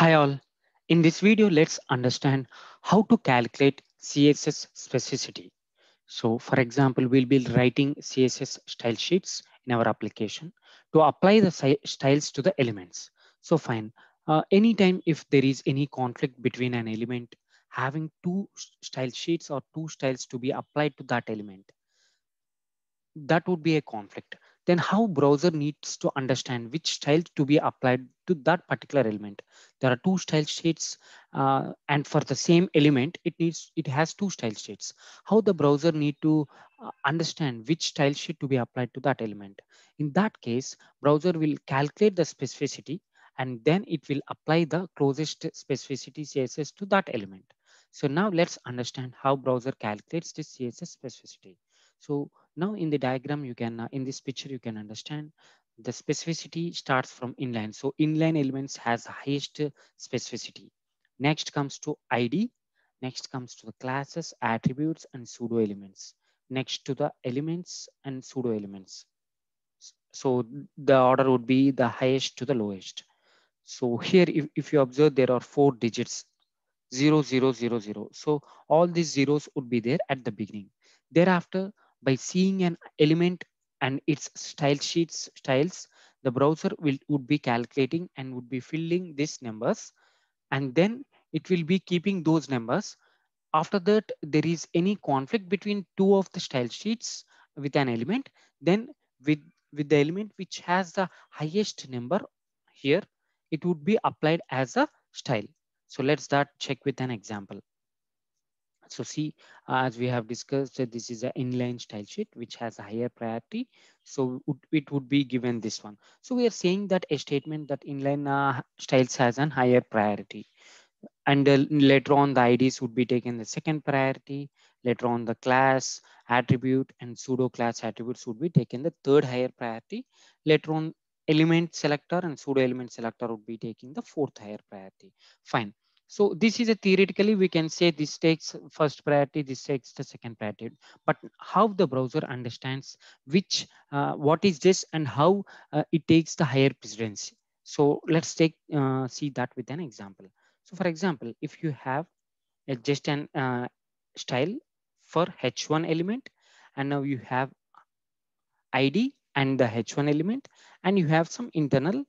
Hi all, in this video, let's understand how to calculate CSS specificity. So for example, we'll be writing CSS style sheets in our application to apply the styles to the elements. So fine, uh, anytime if there is any conflict between an element, having two style sheets or two styles to be applied to that element, that would be a conflict then how browser needs to understand which style to be applied to that particular element. There are two style states uh, and for the same element, it needs it has two style states. How the browser need to uh, understand which style sheet to be applied to that element. In that case, browser will calculate the specificity and then it will apply the closest specificity CSS to that element. So now let's understand how browser calculates this CSS specificity. So now in the diagram, you can, uh, in this picture, you can understand the specificity starts from inline. So inline elements has highest specificity. Next comes to ID. Next comes to the classes, attributes, and pseudo elements. Next to the elements and pseudo elements. So the order would be the highest to the lowest. So here, if, if you observe, there are four digits, zero, zero, zero, zero. So all these zeros would be there at the beginning. Thereafter, by seeing an element and its style sheets styles, the browser will would be calculating and would be filling these numbers. And then it will be keeping those numbers. After that, there is any conflict between two of the style sheets with an element, then with, with the element which has the highest number here, it would be applied as a style. So let's start check with an example. So see, as we have discussed, this is an inline style sheet which has a higher priority. So it would be given this one. So we are saying that a statement that inline uh, styles has an higher priority. And uh, later on, the IDs would be taken the second priority. Later on, the class attribute and pseudo class attributes would be taken the third higher priority. Later on, element selector and pseudo element selector would be taking the fourth higher priority. Fine. So this is a theoretically, we can say this takes first priority, this takes the second priority, but how the browser understands which, uh, what is this and how uh, it takes the higher precedence. So let's take, uh, see that with an example. So for example, if you have a, just an uh, style for H1 element, and now you have ID and the H1 element, and you have some internal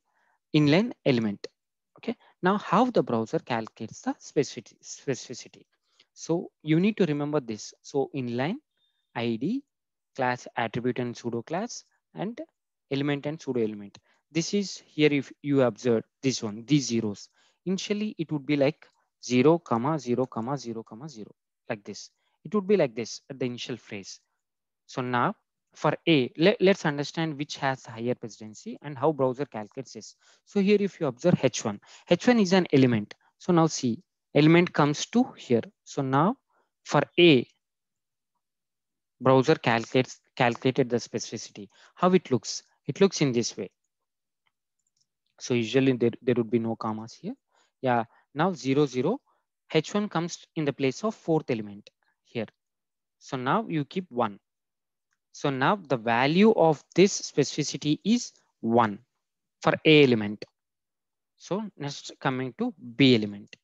inline element. Now, how the browser calculates the specificity. specificity. So you need to remember this. So inline, ID, class attribute and pseudo class, and element and pseudo element. This is here if you observe this one, these zeros. Initially, it would be like 0, comma, 0, comma, 0, comma, 0, like this. It would be like this at the initial phrase. So now for A, let, us understand which has higher presidency and how browser calculates this. So here, if you observe H1, H1 is an element. So now see, element comes to here. So now for A, browser calculates calculated the specificity. How it looks? It looks in this way. So usually there, there would be no commas here. Yeah, now 0, 0, H1 comes in the place of fourth element here. So now you keep one. So now the value of this specificity is 1 for A element. So next coming to B element.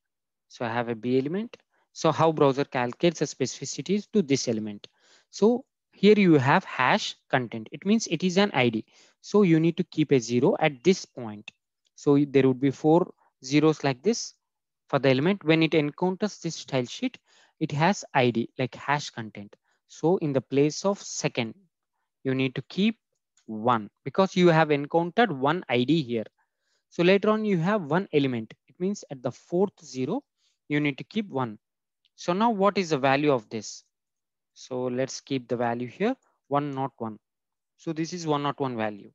So I have a B element. So how browser calculates the specificities to this element. So here you have hash content. It means it is an ID. So you need to keep a zero at this point. So there would be four zeros like this for the element. When it encounters this style sheet, it has ID like hash content. So in the place of second, you need to keep one because you have encountered one ID here. So later on you have one element. It means at the fourth zero, you need to keep one. So now what is the value of this? So let's keep the value here, one not one. So this is one not one value.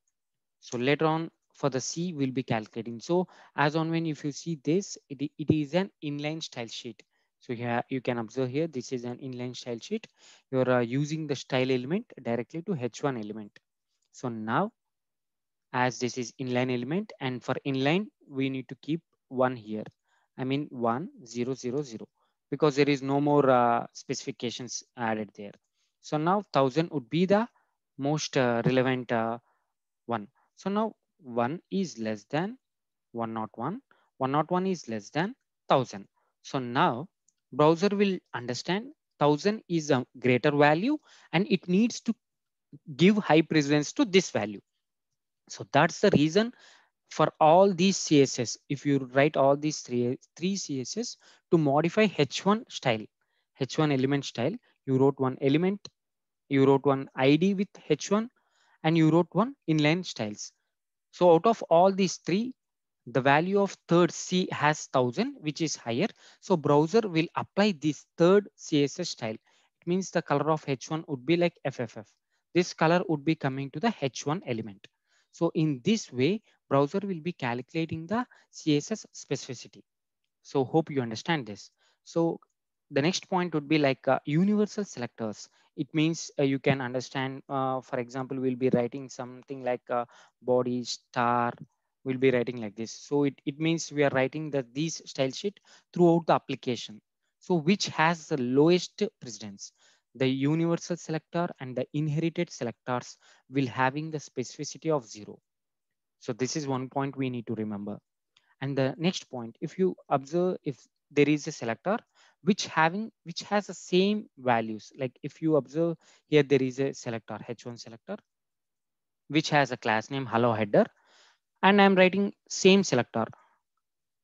So later on for the C we'll be calculating. So as on when if you see this, it, it is an inline style sheet. So here you can observe here, this is an inline style sheet. You're uh, using the style element directly to H1 element. So now as this is inline element and for inline, we need to keep one here. I mean one, zero, zero, zero, because there is no more uh, specifications added there. So now thousand would be the most uh, relevant uh, one. So now one is less than 101, 101 is less than thousand. So now browser will understand 1000 is a greater value and it needs to give high precedence to this value. So that's the reason for all these CSS. If you write all these three, three CSS to modify H1 style, H1 element style, you wrote one element, you wrote one ID with H1 and you wrote one inline styles. So out of all these three, the value of third C has 1000, which is higher. So browser will apply this third CSS style. It means the color of H1 would be like FFF. This color would be coming to the H1 element. So in this way, browser will be calculating the CSS specificity. So hope you understand this. So the next point would be like uh, universal selectors. It means uh, you can understand, uh, for example, we'll be writing something like uh, body, star, we'll be writing like this. So it, it means we are writing that these style sheet throughout the application. So which has the lowest precedence? The universal selector and the inherited selectors will having the specificity of zero. So this is one point we need to remember. And the next point, if you observe, if there is a selector which having which has the same values, like if you observe here, there is a selector H1 selector, which has a class name hello header and I'm writing same selector,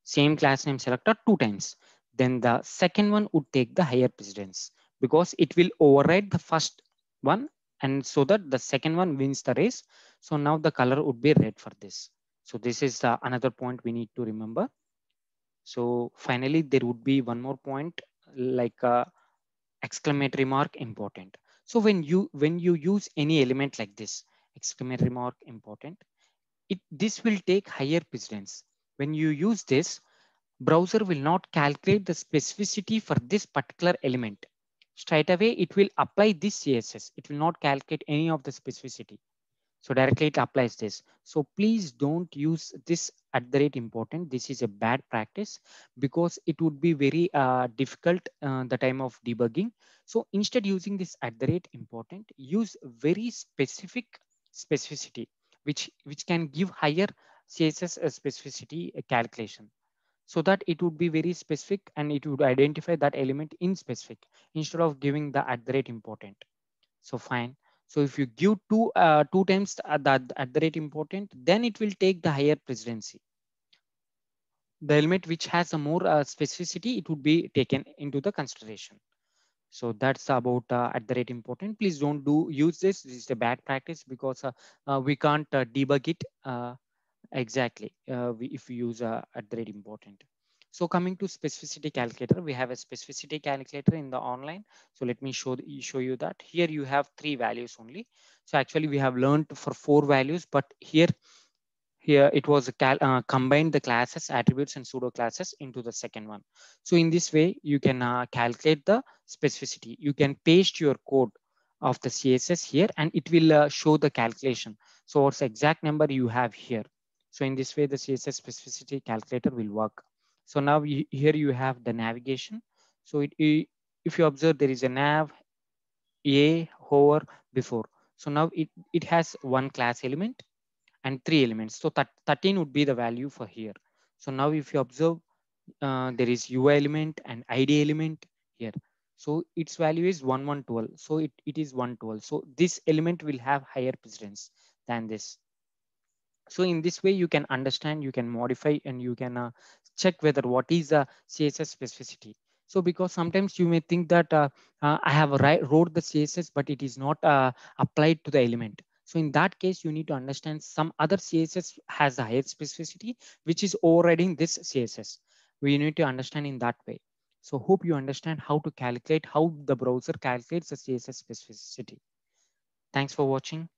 same class name selector two times. Then the second one would take the higher precedence because it will override the first one and so that the second one wins the race. So now the color would be red for this. So this is uh, another point we need to remember. So finally, there would be one more point like uh, exclamatory mark important. So when you when you use any element like this, exclamatory mark important, it, this will take higher precedence. When you use this, browser will not calculate the specificity for this particular element. Straight away, it will apply this CSS. It will not calculate any of the specificity. So directly it applies this. So please don't use this at the rate important. This is a bad practice because it would be very uh, difficult uh, the time of debugging. So instead using this at the rate important, use very specific specificity which, which can give higher CSS uh, specificity uh, calculation so that it would be very specific and it would identify that element in specific instead of giving the at the rate important. So fine. So if you give two, uh, two times that the, at the rate important, then it will take the higher presidency. The element which has a more uh, specificity, it would be taken into the consideration so that's about uh, at the rate important please don't do use this this is a bad practice because uh, uh, we can't uh, debug it exactly we, if we use at the rate important so coming to specificity calculator, we have a specificity calculator in the online. So let me show, show you that. Here you have three values only. So actually we have learned for four values, but here here it was uh, combined the classes attributes and pseudo classes into the second one so in this way you can uh, calculate the specificity you can paste your code of the css here and it will uh, show the calculation so what's the exact number you have here so in this way the css specificity calculator will work so now you, here you have the navigation so it, it, if you observe there is a nav a hover before so now it, it has one class element and three elements. So 13 would be the value for here. So now if you observe, uh, there is U element and ID element here. So its value is one twelve. So it, it is 112. So this element will have higher precedence than this. So in this way, you can understand, you can modify, and you can uh, check whether what is the CSS specificity. So because sometimes you may think that uh, uh, I have write, wrote the CSS, but it is not uh, applied to the element. So in that case, you need to understand some other CSS has a higher specificity, which is overriding this CSS. We need to understand in that way. So hope you understand how to calculate, how the browser calculates the CSS specificity. Thanks for watching.